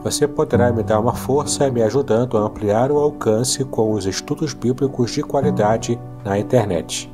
Você poderá me dar uma força me ajudando a ampliar o alcance com os estudos bíblicos de qualidade na internet.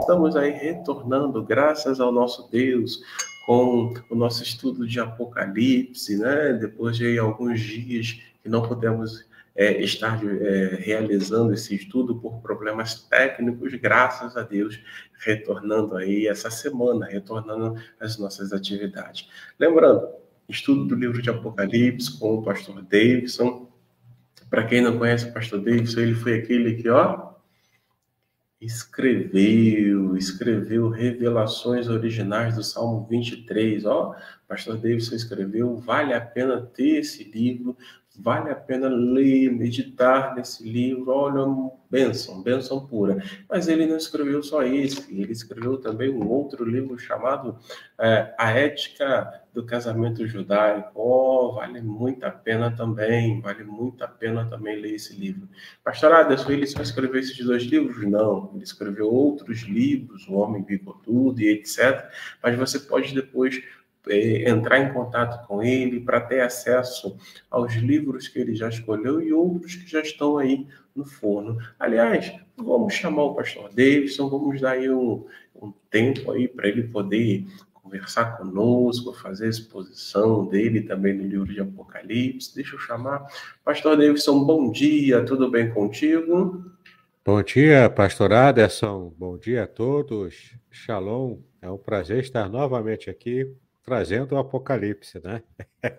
Estamos aí retornando, graças ao nosso Deus, com o nosso estudo de Apocalipse, né? Depois de alguns dias que não pudemos é, estar é, realizando esse estudo por problemas técnicos, graças a Deus, retornando aí essa semana, retornando às nossas atividades. Lembrando, estudo do livro de Apocalipse com o pastor Davidson. Para quem não conhece o pastor Davidson, ele foi aquele que, ó, escreveu, escreveu revelações originais do Salmo 23, ó, pastor Davidson escreveu, vale a pena ter esse livro, vale a pena ler, meditar nesse livro, olha, bênção, bênção pura. Mas ele não escreveu só esse, ele escreveu também um outro livro chamado é, A Ética do casamento judaico. Oh, vale muito a pena também, vale muito a pena também ler esse livro. Pastor Aderson, ele só escreveu esses dois livros? Não, ele escreveu outros livros, O Homem Bigotudo e etc. Mas você pode depois é, entrar em contato com ele para ter acesso aos livros que ele já escolheu e outros que já estão aí no forno. Aliás, vamos chamar o pastor Davidson, vamos dar aí um, um tempo aí para ele poder conversar conosco, fazer a exposição dele também no livro de Apocalipse. Deixa eu chamar. Pastor Davidson, bom dia, tudo bem contigo? Bom dia, pastor Aderson, bom dia a todos. Shalom, é um prazer estar novamente aqui trazendo o Apocalipse, né?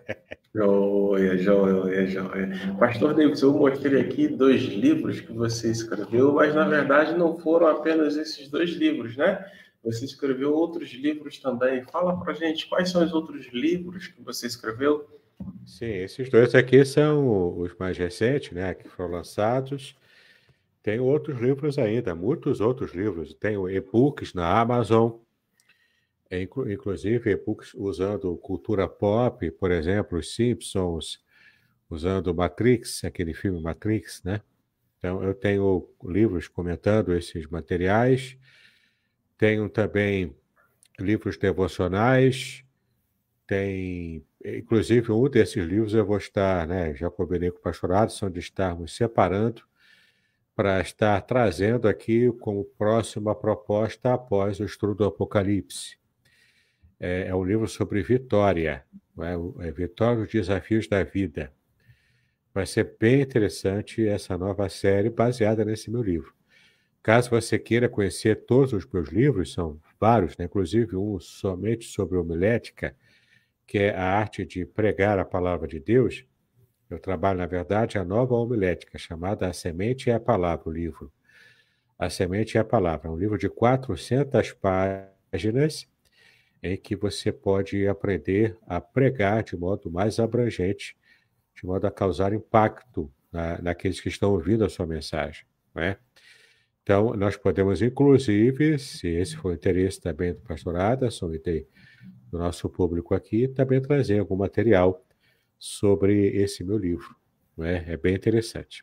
Joia, joia, joia. Pastor Davidson, eu mostrei aqui dois livros que você escreveu, mas na verdade não foram apenas esses dois livros, né? Você escreveu outros livros também. Fala para gente quais são os outros livros que você escreveu. Sim, esses dois aqui são os mais recentes, né, que foram lançados. Tem outros livros ainda, muitos outros livros. Tem e-books na Amazon, é, inclusive e-books usando cultura pop, por exemplo, os Simpsons, usando Matrix, aquele filme Matrix, né? Então, eu tenho livros comentando esses materiais. Tenho também livros devocionais, tem, inclusive, um desses livros eu vou estar, né, já combinei com o pastorado, são de estarmos separando para estar trazendo aqui como próxima proposta após o estudo do Apocalipse. É, é um livro sobre vitória, né, Vitória os Desafios da Vida. Vai ser bem interessante essa nova série baseada nesse meu livro. Caso você queira conhecer todos os meus livros, são vários, né? inclusive um somente sobre homilética, que é a arte de pregar a palavra de Deus. Eu trabalho, na verdade, a nova homilética, chamada A Semente e é a Palavra, o livro. A Semente e é a Palavra, é um livro de 400 páginas em que você pode aprender a pregar de modo mais abrangente, de modo a causar impacto na, naqueles que estão ouvindo a sua mensagem, é? Então, nós podemos, inclusive, se esse for o interesse também do pastorado, somente do nosso público aqui, também trazer algum material sobre esse meu livro. Né? É bem interessante.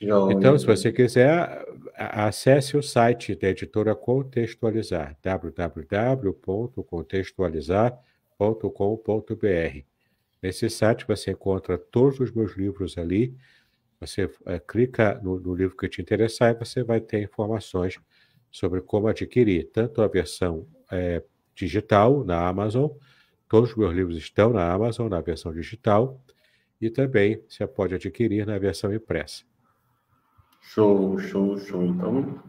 então, se você quiser, acesse o site da editora Contextualizar, www.contextualizar.com.br. Nesse site você encontra todos os meus livros ali, você é, clica no, no, livro que te interessar e você vai ter informações sobre como adquirir tanto a versão é, digital na Amazon, todos os meus livros estão na Amazon, na versão digital, e também você pode adquirir na versão impressa. Show, show, show. Então,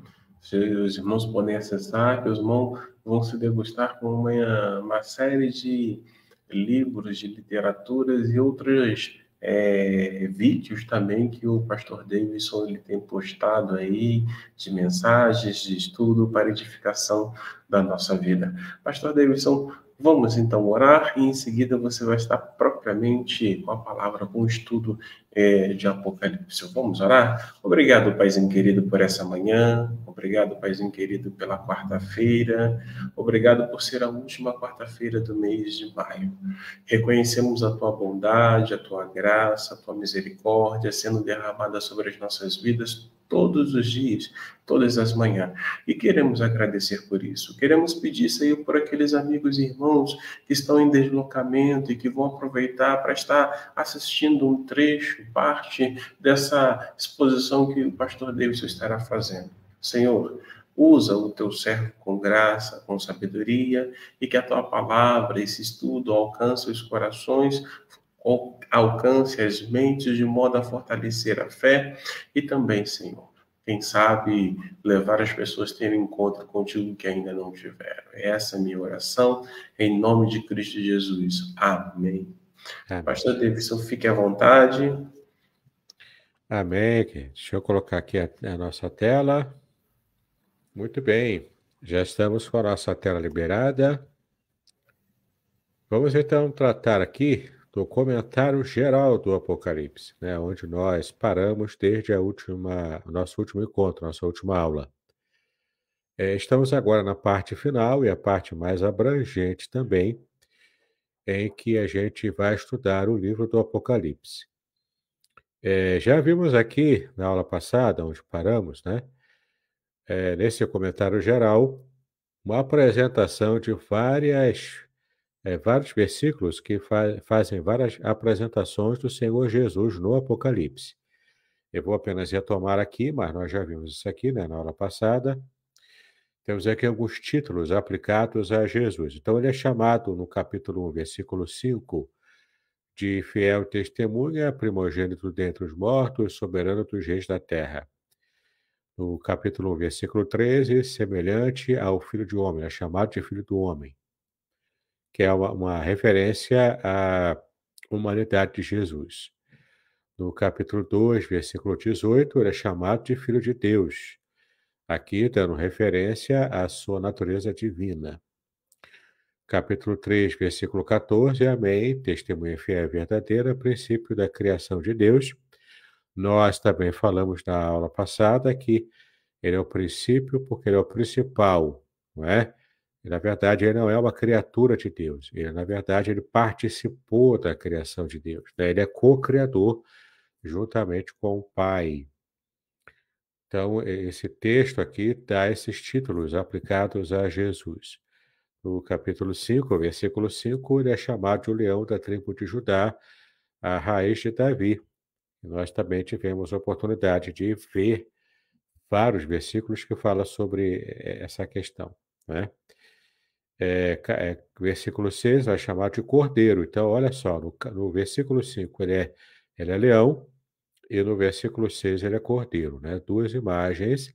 os irmãos podem acessar, os irmãos vão se degustar com uma, uma série de livros, de literaturas e outras é, vídeos também que o pastor Davidson ele tem postado aí, de mensagens, de estudo para edificação da nossa vida. Pastor Davidson, vamos então orar e em seguida você vai estar propriamente com a palavra, com o estudo é, de Apocalipse. Vamos orar? Obrigado, Paizinho querido, por essa manhã. Obrigado, Paizinho querido, pela quarta-feira. Obrigado por ser a última quarta-feira do mês de maio. Reconhecemos a tua bondade, a tua graça, a tua misericórdia sendo derramada sobre as nossas vidas todos os dias, todas as manhãs. E queremos agradecer por isso. Queremos pedir, aí por aqueles amigos e irmãos que estão em deslocamento e que vão aproveitar para estar assistindo um trecho parte dessa exposição que o pastor Davidson estará fazendo. Senhor, usa o teu servo com graça, com sabedoria, e que a tua palavra, esse estudo, alcance os corações, alcance as mentes, de modo a fortalecer a fé e também, Senhor, quem sabe levar as pessoas a terem encontro contigo que ainda não tiveram. Essa é a minha oração, em nome de Cristo Jesus. Amém. Amém. Pastor Davidson, fique à vontade. Amém. Deixa eu colocar aqui a, a nossa tela. Muito bem. Já estamos com a nossa tela liberada. Vamos então tratar aqui do comentário geral do Apocalipse, né, onde nós paramos desde a última, o nosso último encontro, nossa última aula. É, estamos agora na parte final e a parte mais abrangente também, em que a gente vai estudar o livro do Apocalipse. É, já vimos aqui na aula passada, onde paramos, né? É, nesse comentário geral, uma apresentação de várias, é, vários versículos que fa fazem várias apresentações do Senhor Jesus no Apocalipse. Eu vou apenas retomar aqui, mas nós já vimos isso aqui né, na aula passada. Temos aqui alguns títulos aplicados a Jesus. Então, ele é chamado no capítulo 1, versículo 5, de fiel testemunha, primogênito dentre os mortos, soberano dos reis da terra. No capítulo 1, versículo 13, semelhante ao filho de homem, é chamado de filho do homem, que é uma, uma referência à humanidade de Jesus. No capítulo 2, versículo 18, ele é chamado de filho de Deus, aqui dando referência à sua natureza divina capítulo 3, versículo 14, amém, testemunha fiel e verdadeira, princípio da criação de Deus. Nós também falamos na aula passada que ele é o princípio porque ele é o principal, não é? E, na verdade, ele não é uma criatura de Deus. Ele, na verdade, ele participou da criação de Deus. Né? Ele é co-criador juntamente com o Pai. Então, esse texto aqui dá esses títulos aplicados a Jesus no capítulo 5, versículo 5, ele é chamado de o leão da tribo de Judá, a raiz de Davi. nós também tivemos a oportunidade de ver vários versículos que falam sobre eh, essa questão, né? É, é, versículo 6 é chamado de cordeiro. Então, olha só, no, no versículo 5 ele é, ele é leão, e no versículo 6 ele é cordeiro, né? Duas imagens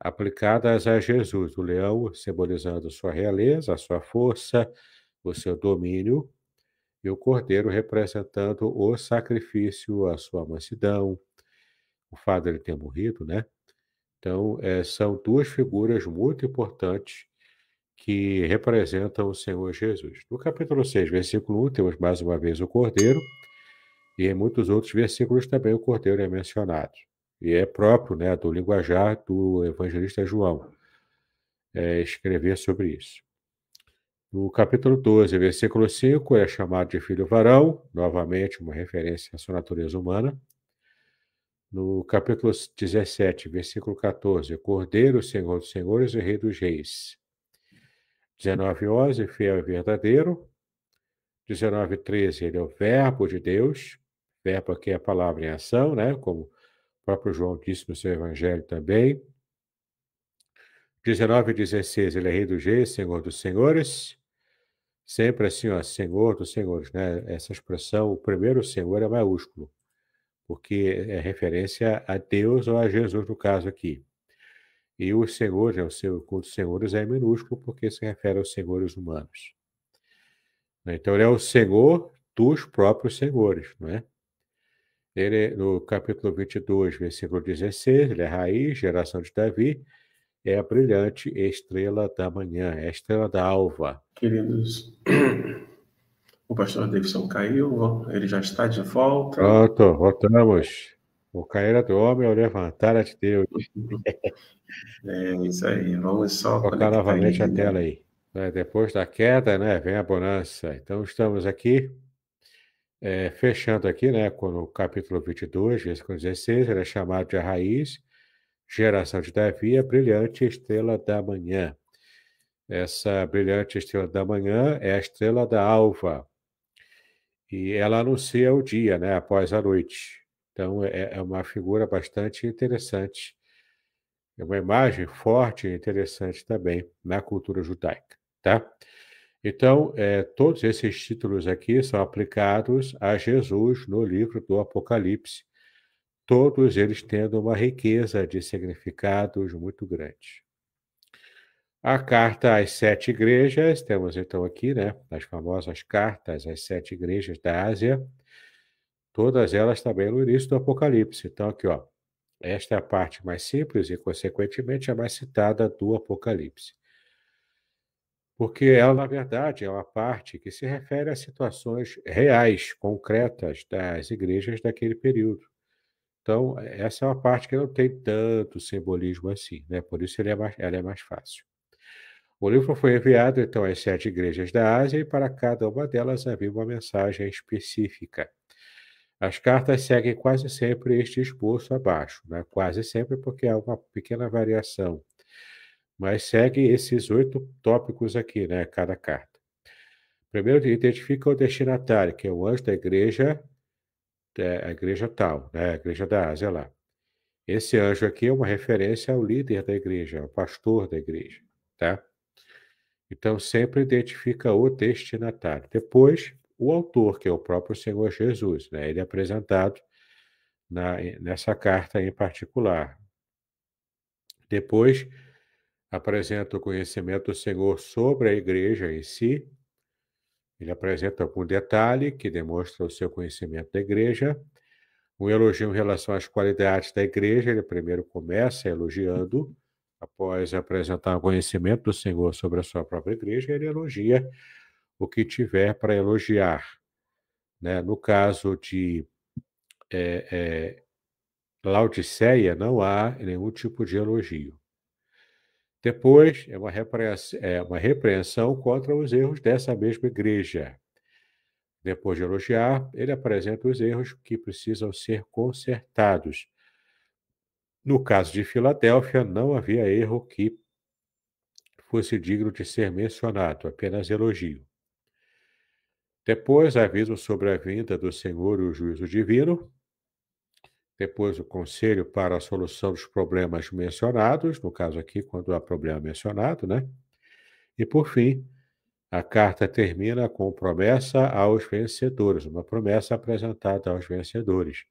aplicadas a Jesus, o leão simbolizando sua realeza, a sua força, o seu domínio, e o cordeiro representando o sacrifício, a sua mansidão, o fato ele ter morrido, né? Então, é, são duas figuras muito importantes que representam o Senhor Jesus. No capítulo 6, versículo 1, temos mais uma vez o cordeiro, e em muitos outros versículos também o cordeiro é mencionado e é próprio né, do linguajar do evangelista João é, escrever sobre isso. No capítulo 12, versículo 5, é chamado de filho varão, novamente uma referência à sua natureza humana. No capítulo 17, versículo 14, Cordeiro, Senhor dos Senhores e Rei dos Reis. 19, 11, fiel e verdadeiro. 19, 13, ele é o verbo de Deus. Verbo aqui é a palavra em ação, né? Como próprio João disse no seu evangelho também. 19 e 16, ele é rei do G, senhor dos senhores. Sempre assim, ó, senhor dos senhores, né? Essa expressão, o primeiro senhor é maiúsculo, porque é referência a Deus ou a Jesus, no caso aqui. E o senhor, né, o seu culto senhores é minúsculo, porque se refere aos senhores humanos. Então, ele é o senhor dos próprios senhores, não é? Ele, no capítulo 22, versículo 16, ele é raiz, geração de Davi, é a brilhante estrela da manhã, é a estrela da alva. Queridos, o pastor Davidson caiu, ele já está de volta. Pronto, voltamos. O cair é do homem, o levantar é de Deus. É isso aí, vamos só. colocar novamente aí, a tela aí. Né? Depois da queda, né? Vem a bonança. Então estamos aqui. É, fechando aqui, né, quando o capítulo 22, versículo 16, ele é chamado de a raiz, geração de Davi, a brilhante estrela da manhã. Essa brilhante estrela da manhã é a estrela da alva. E ela anuncia o dia, né, após a noite. Então, é, é uma figura bastante interessante. É uma imagem forte e interessante também na cultura judaica, tá? Então, é, todos esses títulos aqui são aplicados a Jesus no livro do Apocalipse, todos eles tendo uma riqueza de significados muito grande. A carta às sete igrejas, temos então aqui, né, as famosas cartas às sete igrejas da Ásia, todas elas também no início do Apocalipse. Então, aqui, ó, esta é a parte mais simples e, consequentemente, a mais citada do Apocalipse porque ela, na verdade, é uma parte que se refere a situações reais, concretas das igrejas daquele período. Então, essa é uma parte que não tem tanto simbolismo assim, né? por isso ele é mais, ela é mais fácil. O livro foi enviado, então, às sete igrejas da Ásia e para cada uma delas havia uma mensagem específica. As cartas seguem quase sempre este esboço abaixo, né? quase sempre porque há uma pequena variação mas segue esses oito tópicos aqui, né? Cada carta. Primeiro, identifica o destinatário, que é o anjo da igreja, da igreja tal, né? A igreja da Ásia lá. Esse anjo aqui é uma referência ao líder da igreja, ao pastor da igreja, tá? Então, sempre identifica o destinatário. Depois, o autor, que é o próprio Senhor Jesus, né? Ele é apresentado na, nessa carta em particular. Depois, apresenta o conhecimento do Senhor sobre a igreja em si. Ele apresenta algum detalhe que demonstra o seu conhecimento da igreja. Um elogio em relação às qualidades da igreja, ele primeiro começa elogiando, após apresentar o conhecimento do Senhor sobre a sua própria igreja, ele elogia o que tiver para elogiar. Né? No caso de é, é, Laodiceia, não há nenhum tipo de elogio. Depois, é uma, é uma repreensão contra os erros dessa mesma igreja. Depois de elogiar, ele apresenta os erros que precisam ser consertados. No caso de Filadélfia, não havia erro que fosse digno de ser mencionado, apenas elogio. Depois aviso sobre a vinda do Senhor e o juízo divino depois o Conselho para a solução dos problemas mencionados, no caso aqui, quando há problema mencionado, né? E, por fim, a carta termina com promessa aos vencedores, uma promessa apresentada aos vencedores.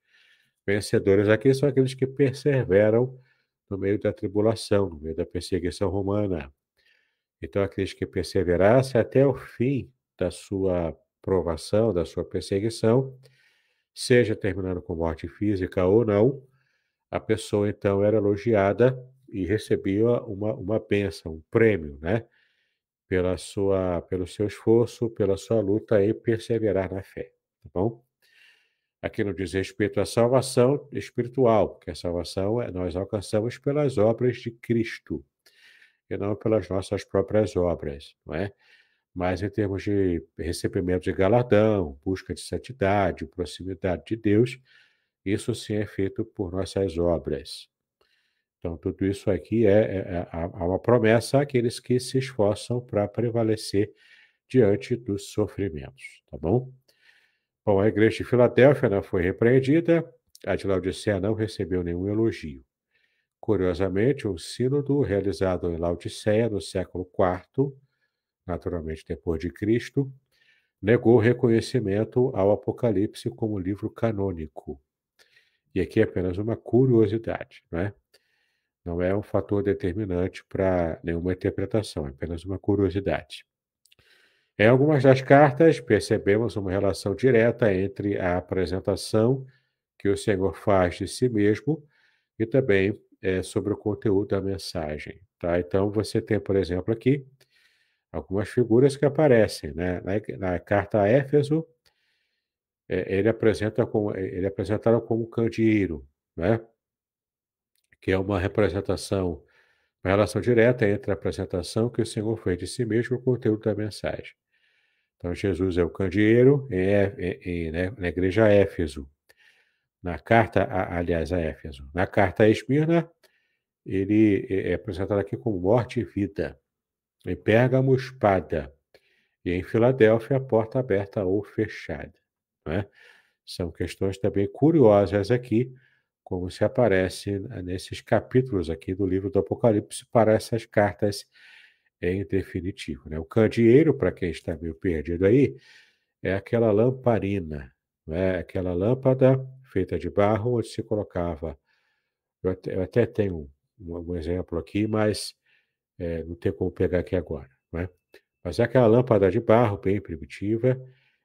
Vencedores aqui são aqueles que perseveram no meio da tribulação, no meio da perseguição romana. Então, aqueles que perseverassem até o fim da sua provação, da sua perseguição, seja terminando com morte física ou não, a pessoa então era elogiada e recebia uma, uma um prêmio, né? Pela sua, pelo seu esforço, pela sua luta e perseverar na fé, tá bom? Aqui não diz respeito à salvação espiritual, que a salvação é, nós alcançamos pelas obras de Cristo, e não pelas nossas próprias obras, não é? mas em termos de recebimento de galardão, busca de santidade, proximidade de Deus, isso sim é feito por nossas obras. Então, tudo isso aqui é, é, é, é, é uma promessa àqueles que se esforçam para prevalecer diante dos sofrimentos, tá bom? Bom, a igreja de Filadélfia não né, foi repreendida, a de Laodicea não recebeu nenhum elogio. Curiosamente, um sínodo realizado em Laodiceia no século IV naturalmente depois de Cristo, negou reconhecimento ao Apocalipse como livro canônico. E aqui é apenas uma curiosidade, não é? Não é um fator determinante para nenhuma interpretação, é apenas uma curiosidade. Em algumas das cartas, percebemos uma relação direta entre a apresentação que o Senhor faz de si mesmo e também é, sobre o conteúdo da mensagem. Tá? Então, você tem, por exemplo, aqui algumas figuras que aparecem, né? Na, na carta a Éfeso, é, ele apresenta como é, ele é apresentado como candeeiro, né? Que é uma representação, uma relação direta entre a apresentação que o Senhor fez de si mesmo e o conteúdo da mensagem. Então Jesus é o candeeiro em, em, né, na igreja Éfeso. Na carta, a, aliás, a Éfeso. Na carta a Esmirna, ele é, é apresentado aqui como morte e vida. Em Pérgamo, espada. E em Filadélfia, porta aberta ou fechada. Né? São questões também curiosas aqui, como se aparece né, nesses capítulos aqui do livro do Apocalipse para essas cartas em definitivo. Né? O candeeiro, para quem está meio perdido aí, é aquela lamparina, né? aquela lâmpada feita de barro onde se colocava. Eu até, eu até tenho um, um exemplo aqui, mas é, não tem como pegar aqui agora, né? Mas é aquela lâmpada de barro bem primitiva,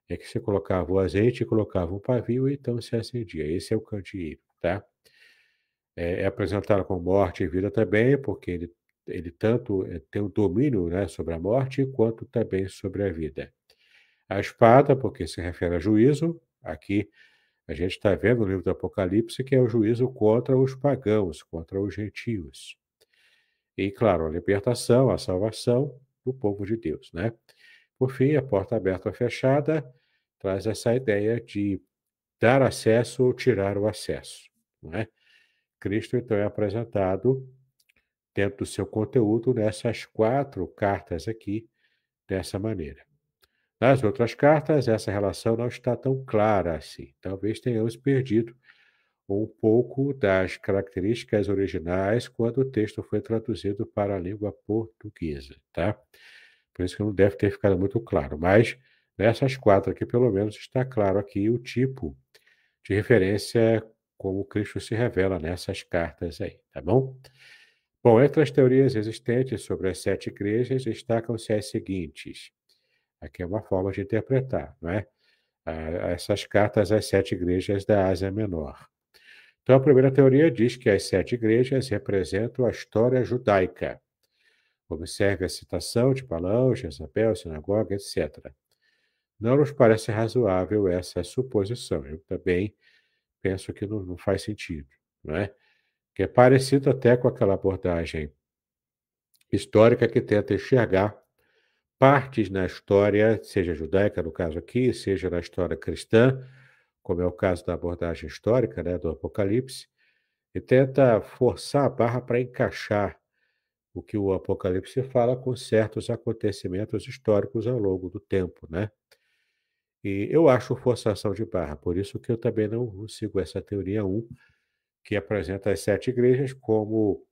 é que você colocava o azeite, colocava um pavio e então se acendia. Esse é o candeeiro, tá? É, é apresentado como morte e vida também, porque ele, ele tanto eh, tem o um domínio né, sobre a morte, quanto também sobre a vida. A espada, porque se refere a juízo, aqui a gente está vendo no livro do Apocalipse que é o juízo contra os pagãos, contra os gentios e, claro, a libertação, a salvação do povo de Deus, né? Por fim, a porta aberta ou fechada traz essa ideia de dar acesso ou tirar o acesso, não é? Cristo, então, é apresentado dentro do seu conteúdo nessas quatro cartas aqui, dessa maneira. Nas outras cartas, essa relação não está tão clara assim. Talvez tenhamos perdido um pouco das características originais quando o texto foi traduzido para a língua portuguesa, tá? Por isso que não deve ter ficado muito claro, mas nessas quatro aqui, pelo menos, está claro aqui o tipo de referência como Cristo se revela nessas cartas aí, tá bom? Bom, entre as teorias existentes sobre as sete igrejas, destacam-se as seguintes. Aqui é uma forma de interpretar, não é? Ah, essas cartas às sete igrejas da Ásia Menor. Então, a primeira teoria diz que as sete igrejas representam a história judaica. Observe a citação de Balão, Jezabel, sinagoga, etc. Não nos parece razoável essa suposição. Eu também penso que não, não faz sentido, não é? Que é parecido até com aquela abordagem histórica que tenta enxergar partes na história, seja judaica, no caso aqui, seja na história cristã, como é o caso da abordagem histórica, né, do Apocalipse, e tenta forçar a barra para encaixar o que o Apocalipse fala com certos acontecimentos históricos ao longo do tempo, né? E eu acho forçação de barra, por isso que eu também não sigo essa teoria 1, que apresenta as sete igrejas como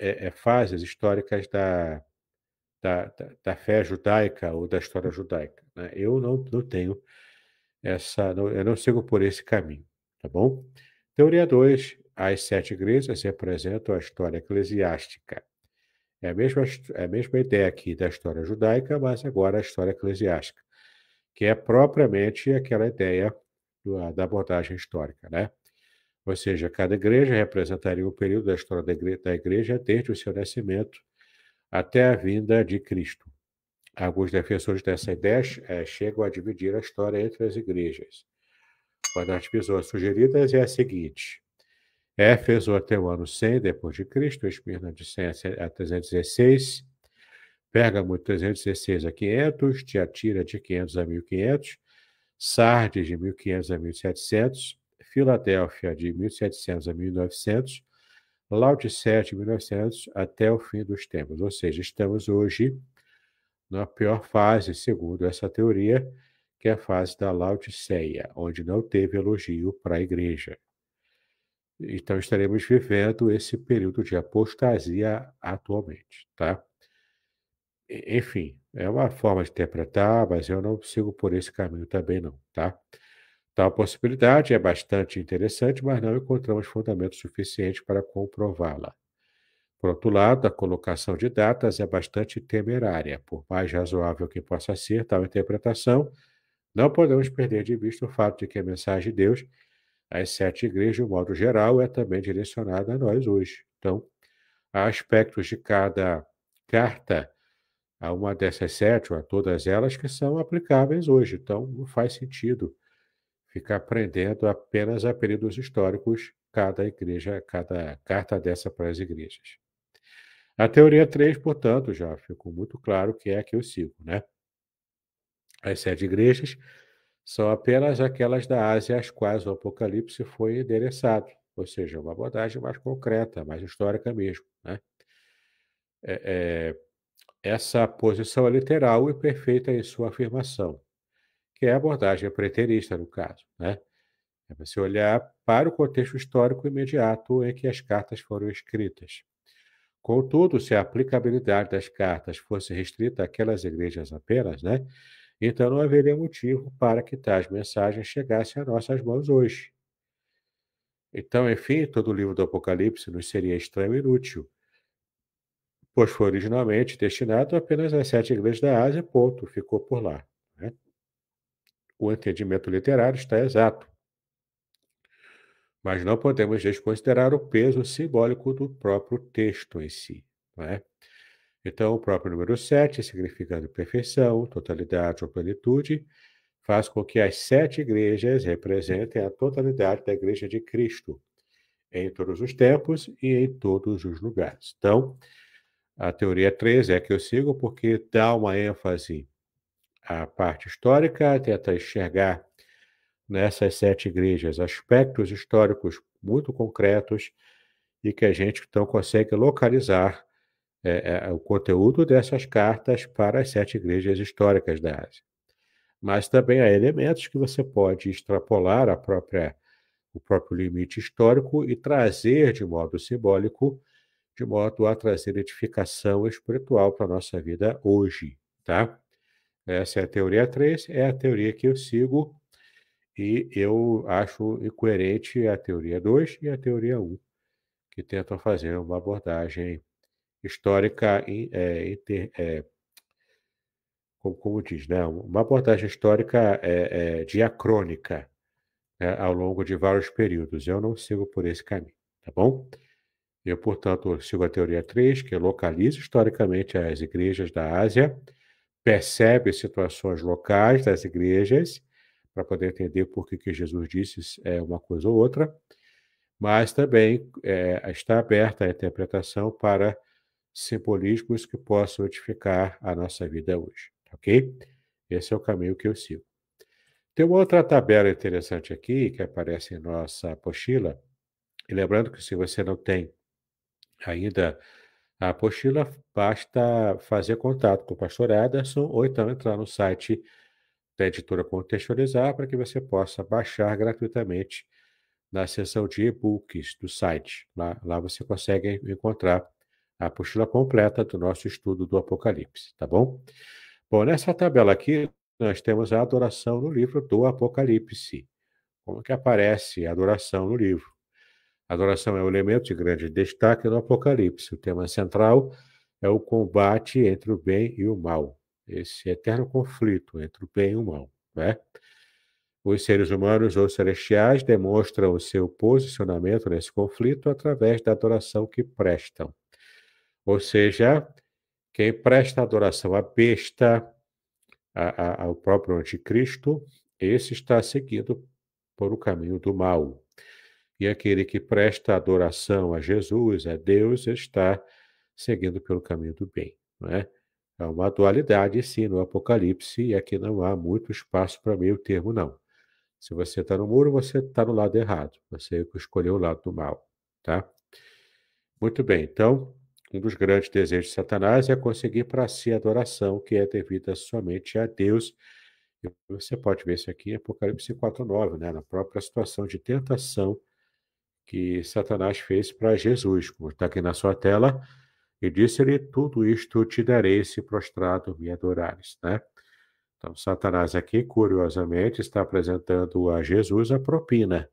é, é, fases históricas da, da, da, da, fé judaica ou da história judaica. Né? Eu não, não tenho essa, não, eu não sigo por esse caminho, tá bom? Teoria 2, as sete igrejas representam a história eclesiástica. É a mesma, é a mesma ideia aqui da história judaica, mas agora a história eclesiástica, que é propriamente aquela ideia do, da abordagem histórica, né? Ou seja, cada igreja representaria o período da história da igreja, da igreja desde o seu nascimento até a vinda de Cristo, Alguns defensores dessa ideia é, chegam a dividir a história entre as igrejas. Uma das divisões sugeridas é a seguinte: Éfeso até o ano 100 depois de Cristo, Esmirna de 100 a 316, Pérgamo de 316 a 500, Tiatira de 500 a 1500, Sardes de 1500 a 1700, Filadélfia de 1700 a 1900, Laodicea de 1900 até o fim dos tempos. Ou seja, estamos hoje na pior fase, segundo essa teoria, que é a fase da Laodiceia, onde não teve elogio para a igreja. Então estaremos vivendo esse período de apostasia atualmente, tá? Enfim, é uma forma de interpretar, mas eu não sigo por esse caminho também não, tá? Tal possibilidade é bastante interessante, mas não encontramos fundamento suficiente para comprová-la. Por outro lado, a colocação de datas é bastante temerária. Por mais razoável que possa ser tal interpretação, não podemos perder de vista o fato de que a mensagem de Deus às sete igrejas, de modo geral, é também direcionada a nós hoje. Então, há aspectos de cada carta a uma dessas sete, ou a todas elas, que são aplicáveis hoje. Então, não faz sentido ficar aprendendo apenas a períodos históricos cada igreja, cada carta dessa para as igrejas. A teoria 3, portanto, já ficou muito claro que é a que eu sigo, né? As sete igrejas são apenas aquelas da Ásia às quais o Apocalipse foi endereçado, ou seja, uma abordagem mais concreta, mais histórica mesmo, né? É, é, essa posição é literal e perfeita em sua afirmação, que é a abordagem preterista, no caso, né? É você olhar para o contexto histórico imediato em que as cartas foram escritas. Contudo, se a aplicabilidade das cartas fosse restrita àquelas igrejas apenas, né, então não haveria motivo para que tais mensagens chegassem a nossas mãos hoje. Então, enfim, todo o livro do Apocalipse nos seria estranho e inútil, pois foi originalmente destinado apenas às sete igrejas da Ásia, ponto, ficou por lá. Né? O entendimento literário está exato mas não podemos desconsiderar o peso simbólico do próprio texto em si. Não é? Então, o próprio número 7, significando perfeição, totalidade ou plenitude, faz com que as sete igrejas representem a totalidade da igreja de Cristo em todos os tempos e em todos os lugares. Então, a teoria 3 é que eu sigo porque dá uma ênfase à parte histórica, tenta enxergar nessas sete igrejas, aspectos históricos muito concretos e que a gente então consegue localizar é, é, o conteúdo dessas cartas para as sete igrejas históricas da Ásia. Mas também há elementos que você pode extrapolar a própria o próprio limite histórico e trazer de modo simbólico, de modo a trazer edificação espiritual para a nossa vida hoje, tá? Essa é a teoria 3, é a teoria que eu sigo e eu acho incoerente a teoria 2 e a teoria 1, um, que tentam fazer uma abordagem histórica, é, inter, é, como, como, diz, né? uma abordagem histórica é, é diacrônica né, ao longo de vários períodos. Eu não sigo por esse caminho, tá bom? Eu, portanto, sigo a teoria 3, que localiza historicamente as igrejas da Ásia, percebe situações locais das igrejas para poder entender por que, que Jesus disse é uma coisa ou outra, mas também é, está aberta a interpretação para simbolismos que possam edificar a nossa vida hoje, ok? Esse é o caminho que eu sigo. Tem uma outra tabela interessante aqui que aparece em nossa apostila. E lembrando que se você não tem ainda a apostila, basta fazer contato com o pastor Ederson é ou então entrar no site da editora Contextualizar para que você possa baixar gratuitamente na seção de e-books do site. Lá, lá você consegue encontrar a apostila completa do nosso estudo do Apocalipse, tá bom? Bom, nessa tabela aqui, nós temos a adoração no livro do Apocalipse. Como que aparece a adoração no livro? A adoração é um elemento de grande destaque no Apocalipse. O tema central é o combate entre o bem e o mal esse eterno conflito entre o bem e o mal. Né? Os seres humanos ou celestiais demonstram o seu posicionamento nesse conflito através da adoração que prestam. Ou seja, quem presta adoração à besta, a, a, ao próprio anticristo, esse está seguindo por o caminho do mal. E aquele que presta adoração a Jesus, a Deus, está seguindo pelo caminho do bem. Não é? É uma dualidade, sim, no Apocalipse, e aqui não há muito espaço para meio termo, não. Se você está no muro, você está no lado errado. Você é escolheu o lado do mal, tá? Muito bem, então, um dos grandes desejos de Satanás é conseguir para si a adoração que é devida somente a Deus. E você pode ver isso aqui em Apocalipse 4.9, né? na própria situação de tentação que Satanás fez para Jesus, como está aqui na sua tela, e disse-lhe: Tudo isto te darei se prostrado me adorares. Né? Então, Satanás aqui, curiosamente, está apresentando a Jesus a propina.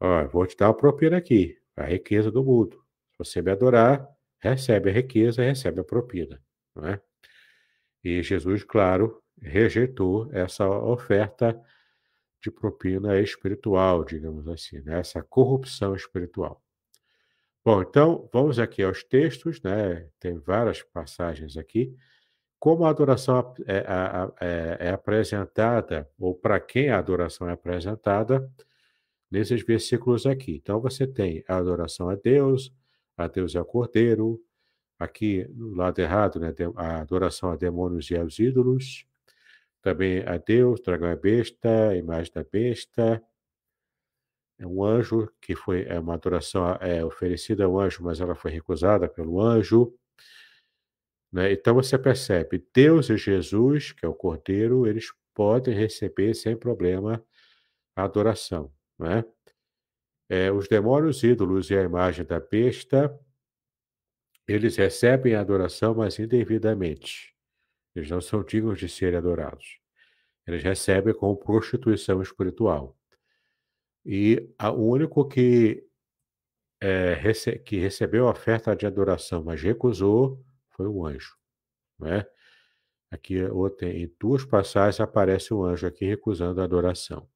Ó, vou te dar a propina aqui, a riqueza do mundo. Se você me adorar, recebe a riqueza, recebe a propina. É? E Jesus, claro, rejeitou essa oferta de propina espiritual, digamos assim, né? essa corrupção espiritual. Bom, então vamos aqui aos textos, né? Tem várias passagens aqui. Como a adoração é, é, é apresentada, ou para quem a adoração é apresentada, nesses versículos aqui. Então você tem a adoração a Deus, a Deus é o Cordeiro, aqui no lado errado, né? A adoração a demônios e aos ídolos, também a Deus, dragão é besta, imagem da besta, é um anjo que foi é uma adoração é, oferecida ao é anjo, mas ela foi recusada pelo anjo. Né? Então você percebe, Deus e Jesus, que é o Cordeiro, eles podem receber sem problema a adoração. Né? É, os demônios ídolos e a imagem da besta, eles recebem a adoração, mas indevidamente. Eles não são dignos de serem adorados. Eles recebem com prostituição espiritual. E a, o único que, é, rece, que recebeu a oferta de adoração, mas recusou, foi o anjo. Né? Aqui em duas passagens aparece o anjo aqui recusando a adoração.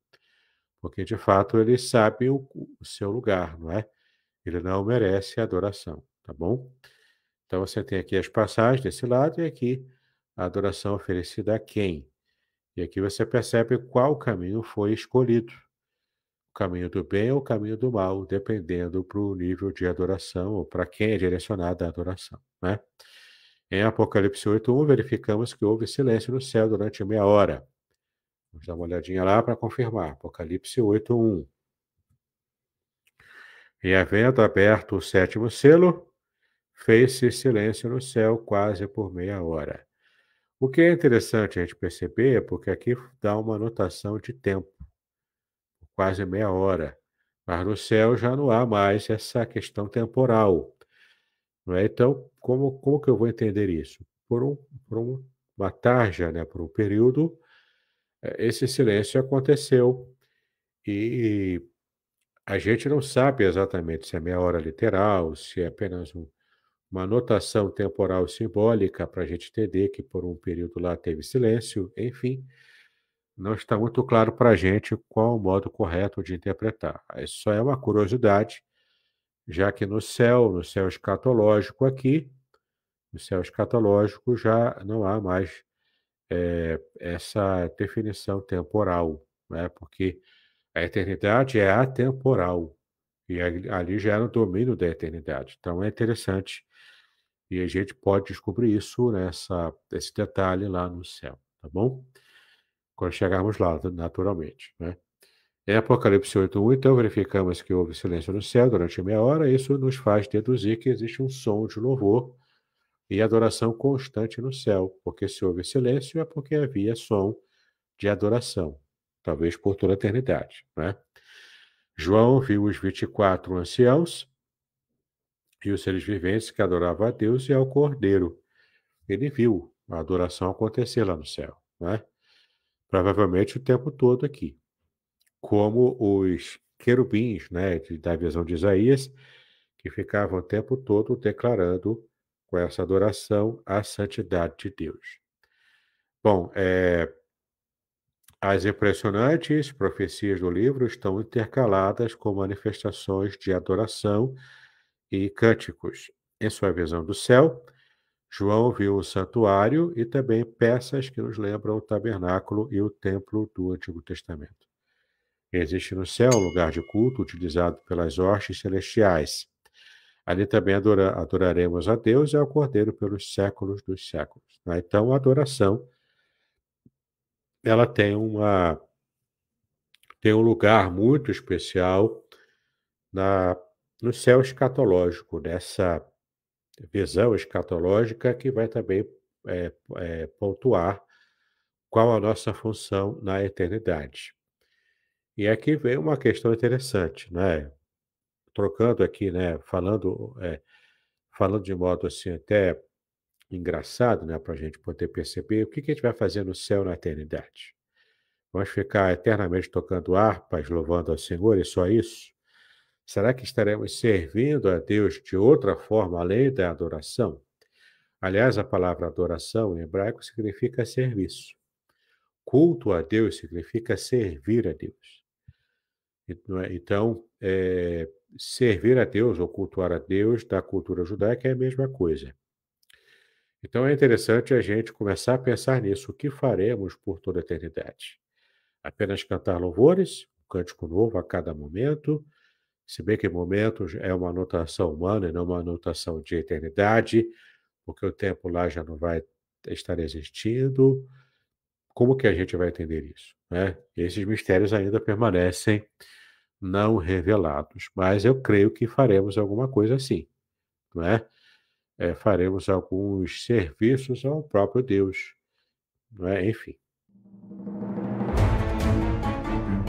Porque de fato ele sabe o, o seu lugar, não é? Ele não merece adoração, tá bom? Então você tem aqui as passagens desse lado e aqui a adoração oferecida a quem? E aqui você percebe qual caminho foi escolhido caminho do bem ou caminho do mal, dependendo para o nível de adoração ou para quem é direcionada a adoração, né? Em Apocalipse 8.1, verificamos que houve silêncio no céu durante meia hora. Vamos dar uma olhadinha lá para confirmar. Apocalipse 8.1. E havendo aberto o sétimo selo, fez-se silêncio no céu quase por meia hora. O que é interessante a gente perceber é porque aqui dá uma notação de tempo quase meia hora. Mas no céu já não há mais essa questão temporal. É? Então, como, como que eu vou entender isso? Por, um, por um, uma tarja, né, por um período, eh, esse silêncio aconteceu. E a gente não sabe exatamente se é meia hora literal, se é apenas um, uma notação temporal simbólica para a gente entender que por um período lá teve silêncio, enfim não está muito claro para a gente qual o modo correto de interpretar. Isso é, só é uma curiosidade, já que no céu, no céu escatológico aqui, no céu escatológico já não há mais é, essa definição temporal, né? porque a eternidade é atemporal e ali já era é o domínio da eternidade. Então é interessante e a gente pode descobrir isso nessa esse detalhe lá no céu, tá bom? quando chegarmos lá, naturalmente. Né? Em é Apocalipse 1, então verificamos que houve silêncio no céu durante meia hora, isso nos faz deduzir que existe um som de louvor e adoração constante no céu, porque se houve silêncio é porque havia som de adoração, talvez por toda a eternidade. Né? João viu os 24 anciãos e os seres viventes que adoravam a Deus e ao Cordeiro. Ele viu a adoração acontecer lá no céu. Né? provavelmente o tempo todo aqui. Como os querubins, né, da visão de Isaías, que ficavam o tempo todo declarando com essa adoração a santidade de Deus. Bom, é, as impressionantes profecias do livro estão intercaladas com manifestações de adoração e cânticos. Em sua visão do céu, João viu o santuário e também peças que nos lembram o tabernáculo e o templo do Antigo Testamento. Existe no céu um lugar de culto utilizado pelas hostes celestiais. Ali também adora, adoraremos a Deus e ao Cordeiro pelos séculos dos séculos. Né? Então, a adoração ela tem uma tem um lugar muito especial na no céu escatológico, nessa visão escatológica que vai também é, é, pontuar qual a nossa função na eternidade. E aqui é vem uma questão interessante, né? Trocando aqui, né? Falando, é, falando de modo assim até engraçado, né? Para a gente poder perceber o que, que a gente vai fazer no céu na eternidade. Vamos ficar eternamente tocando harpas, louvando ao Senhor e é só isso? Será que estaremos servindo a Deus de outra forma além da adoração? Aliás, a palavra adoração em hebraico significa serviço. Culto a Deus significa servir a Deus. É? Então, é, servir a Deus ou cultuar a Deus da cultura judaica é a mesma coisa. Então, é interessante a gente começar a pensar nisso. O que faremos por toda a eternidade? Apenas cantar louvores, um cântico novo a cada momento, se bem que momento é uma anotação humana e não uma anotação de eternidade, porque o tempo lá já não vai estar existindo. Como que a gente vai entender isso? Né? Esses mistérios ainda permanecem não revelados, mas eu creio que faremos alguma coisa assim, não é? é faremos alguns serviços ao próprio Deus, não é? Enfim.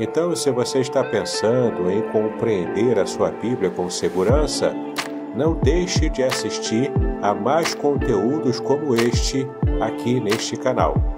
Então, se você está pensando em compreender a sua Bíblia com segurança, não deixe de assistir a mais conteúdos como este aqui neste canal.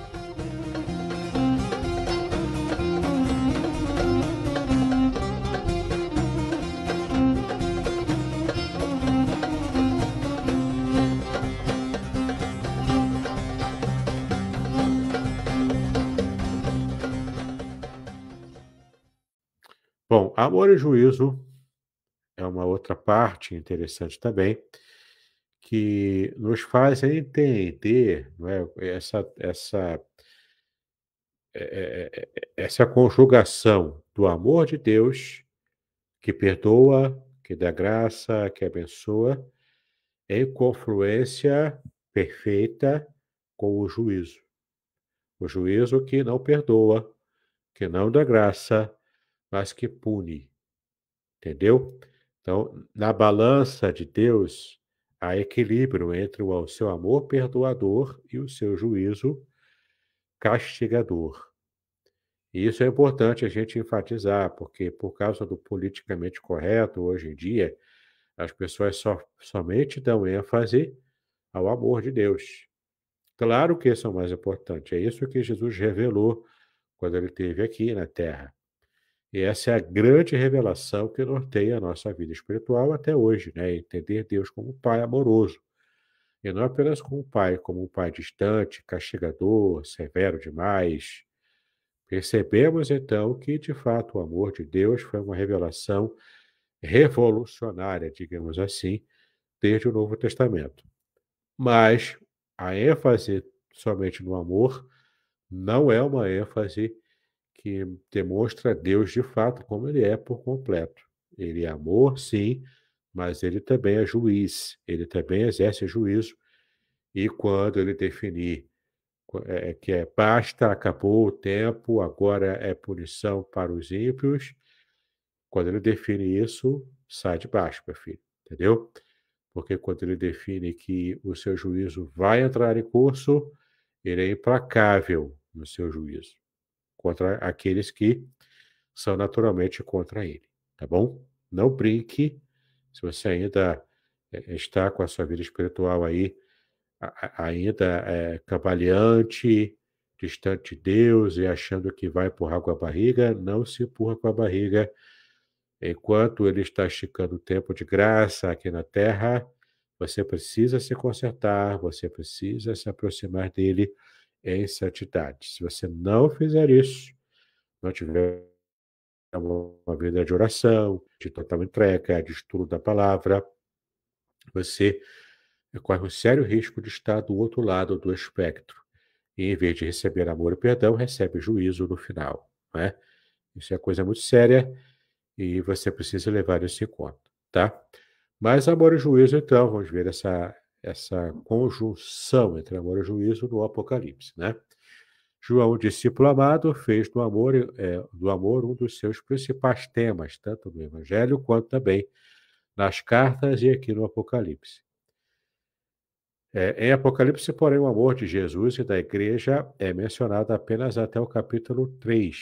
Amor e juízo é uma outra parte interessante também, que nos faz entender não é, essa, essa, é, é, é, essa conjugação do amor de Deus, que perdoa, que dá graça, que abençoa, em confluência perfeita com o juízo. O juízo que não perdoa, que não dá graça, mas que pune. Entendeu? Então, na balança de Deus, há equilíbrio entre o seu amor perdoador e o seu juízo castigador. E isso é importante a gente enfatizar, porque por causa do politicamente correto hoje em dia, as pessoas só somente dão ênfase ao amor de Deus. Claro que isso é o mais importante, é isso que Jesus revelou quando ele esteve aqui na terra. E essa é a grande revelação que norteia a nossa vida espiritual até hoje, né? Entender Deus como Pai amoroso. E não apenas como Pai, como um Pai distante, castigador, severo demais. Percebemos então que, de fato, o amor de Deus foi uma revelação revolucionária, digamos assim, desde o Novo Testamento. Mas a ênfase somente no amor não é uma ênfase que demonstra Deus de fato como ele é por completo. Ele é amor, sim, mas ele também é juiz, ele também exerce juízo. E quando ele definir é, é, que é basta, acabou o tempo, agora é punição para os ímpios, quando ele define isso, sai de baixo, meu filho, entendeu? Porque quando ele define que o seu juízo vai entrar em curso, ele é implacável no seu juízo contra aqueles que são naturalmente contra ele, tá bom? Não brinque, se você ainda eh, está com a sua vida espiritual aí, ainda é, distante de Deus e achando que vai empurrar com a barriga, não se empurra com a barriga. Enquanto ele está esticando o tempo de graça aqui na terra, você precisa se consertar, você precisa se aproximar dele em santidade. Se você não fizer isso, não tiver uma vida de oração, de total entrega, de estudo da palavra, você corre um sério risco de estar do outro lado do espectro. E em vez de receber amor e perdão, recebe juízo no final. Né? Isso é coisa muito séria e você precisa levar isso em conta. Tá? Mas amor e juízo, então, vamos ver essa, essa conjunção entre amor e juízo no Apocalipse, né? João, discípulo amado, fez do amor, é, do amor um dos seus principais temas, tanto no Evangelho quanto também nas cartas e aqui no Apocalipse. É, em Apocalipse, porém, o amor de Jesus e da igreja é mencionado apenas até o capítulo 3.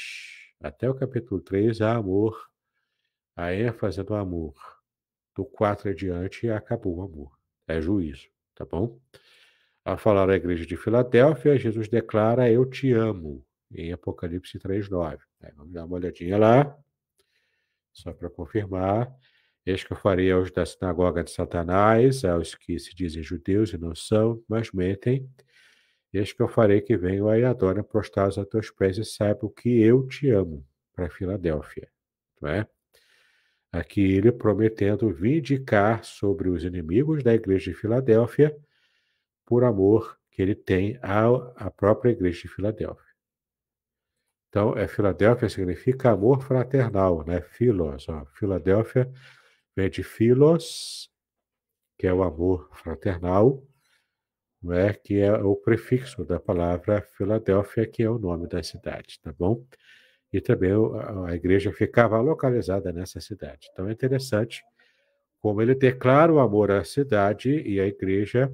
Até o capítulo 3 há amor, a ênfase do amor. Do 4 em diante acabou o amor é juízo, tá bom? Ao falar à igreja de Filadélfia, Jesus declara: Eu te amo, em Apocalipse 3,9. vamos dar uma olhadinha lá, só para confirmar. Eis que eu farei aos da sinagoga de Satanás, aos que se dizem judeus e não são, mas mentem. Eis que eu farei que venham aí adorem prostrados a teus pés e saibam que eu te amo, para Filadélfia. Não é? Aqui ele prometendo vindicar sobre os inimigos da igreja de Filadélfia por amor que ele tem à, à própria igreja de Filadélfia. Então, é, Filadélfia significa amor fraternal, né? Filos, ó, Filadélfia vem de filos, que é o amor fraternal, né? Que é o prefixo da palavra Filadélfia, que é o nome da cidade, tá bom? e também a, igreja ficava localizada nessa cidade. Então é interessante como ele declara o amor à cidade e à igreja,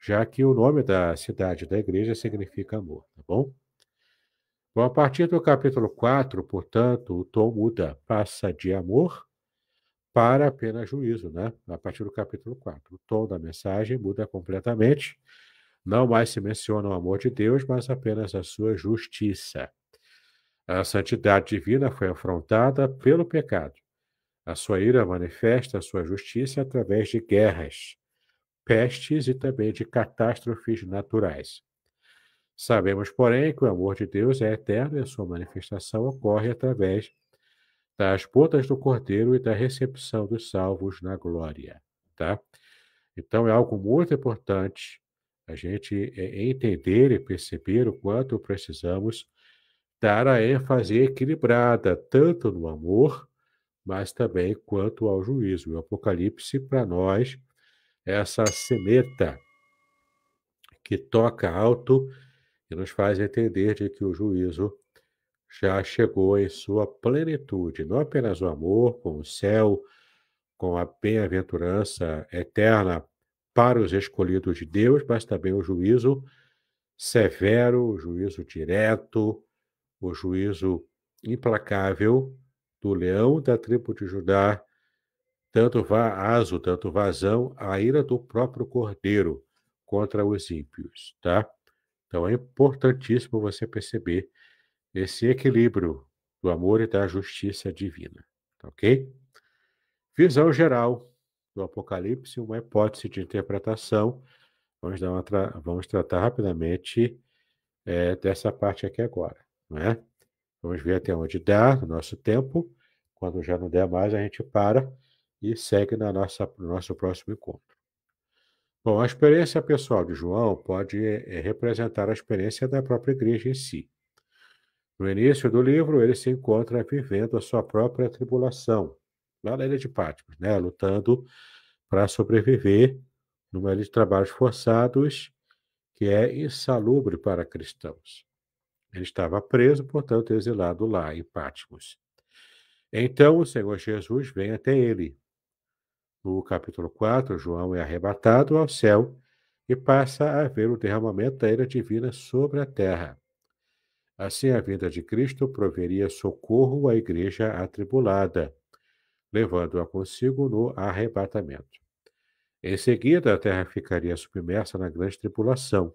já que o nome da cidade da igreja significa amor, tá bom? Bom, a partir do capítulo 4, portanto, o tom muda, passa de amor para apenas juízo, né? A partir do capítulo 4, o tom da mensagem muda completamente. Não mais se menciona o amor de Deus, mas apenas a sua justiça. A santidade divina foi afrontada pelo pecado. A sua ira manifesta a sua justiça através de guerras, pestes e também de catástrofes naturais. Sabemos, porém, que o amor de Deus é eterno e a sua manifestação ocorre através das bodas do Cordeiro e da recepção dos salvos na glória, tá? Então é algo muito importante a gente é, é entender e perceber o quanto precisamos dar a ênfase equilibrada tanto no amor, mas também quanto ao juízo. O Apocalipse, para nós, é essa semeta que toca alto e nos faz entender de que o juízo já chegou em sua plenitude, não apenas o amor com o céu, com a bem-aventurança eterna para os escolhidos de Deus, mas também o juízo severo, o juízo direto, o juízo implacável do leão da tribo de Judá, tanto vá aso, tanto vazão, a ira do próprio cordeiro contra os ímpios, tá? Então é importantíssimo você perceber esse equilíbrio do amor e da justiça divina, tá ok? Visão geral do Apocalipse, uma hipótese de interpretação. Vamos, dar tra vamos tratar rapidamente é, dessa parte aqui agora. Né? Vamos ver até onde dá o nosso tempo. Quando já não der mais, a gente para e segue na nossa, no nosso próximo encontro. Bom, a experiência pessoal de João pode eh, representar a experiência da própria igreja em si. No início do livro, ele se encontra vivendo a sua própria tribulação, lá na ilha de Patmos, né? lutando para sobreviver numa ilha de trabalhos forçados que é insalubre para cristãos. Ele estava preso, portanto, exilado lá em Patmos. Então o Senhor Jesus vem até ele. No capítulo 4, João é arrebatado ao céu e passa a ver o derramamento da ira divina sobre a terra. Assim, a vinda de Cristo proveria socorro à igreja atribulada, levando-a consigo no arrebatamento. Em seguida, a terra ficaria submersa na grande tribulação.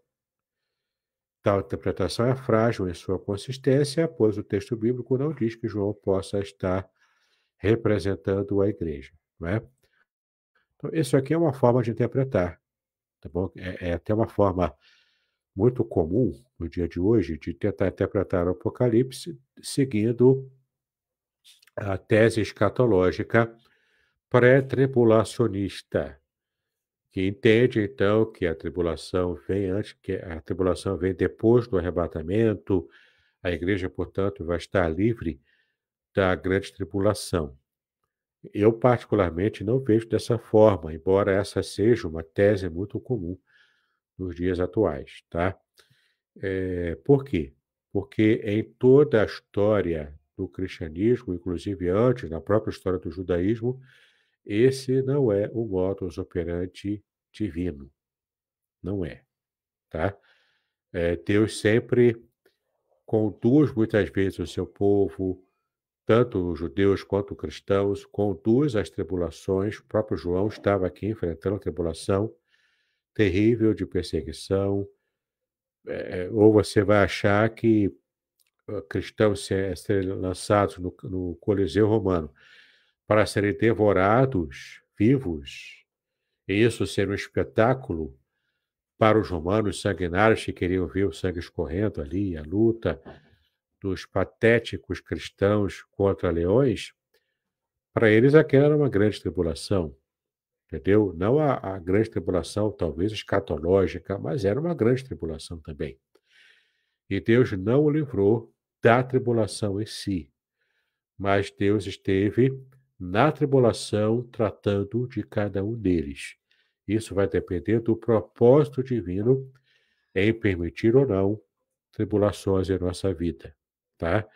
Tal interpretação é frágil em sua consistência, pois o texto bíblico não diz que João possa estar representando a igreja. Né? Então, isso aqui é uma forma de interpretar. Tá bom? É, é até uma forma muito comum no dia de hoje de tentar interpretar o Apocalipse seguindo a tese escatológica pré-tribulacionista que entende então que a tribulação vem antes, que a tribulação vem depois do arrebatamento, a igreja, portanto, vai estar livre da grande tribulação. Eu, particularmente, não vejo dessa forma, embora essa seja uma tese muito comum nos dias atuais, tá? É, por quê? Porque em toda a história do cristianismo, inclusive antes, na própria história do judaísmo, esse não é o modus operandi divino. Não é. Tá? É, Deus sempre conduz muitas vezes o seu povo, tanto os judeus quanto os cristãos, conduz as tribulações. O próprio João estava aqui enfrentando a tribulação terrível de perseguição. É, é, ou você vai achar que ah, cristãos eh, serem lançados no, no Coliseu Romano para serem devorados vivos, e isso ser um espetáculo para os romanos sanguinários que queriam ver o sangue escorrendo ali, a luta dos patéticos cristãos contra leões, para eles aquela era uma grande tribulação, entendeu? Não a, a grande tribulação, talvez escatológica, mas era uma grande tribulação também. E Deus não o livrou da tribulação em si, mas Deus esteve na tribulação, tratando de cada um deles. Isso vai depender do propósito divino em permitir ou não tribulações em nossa vida, tá?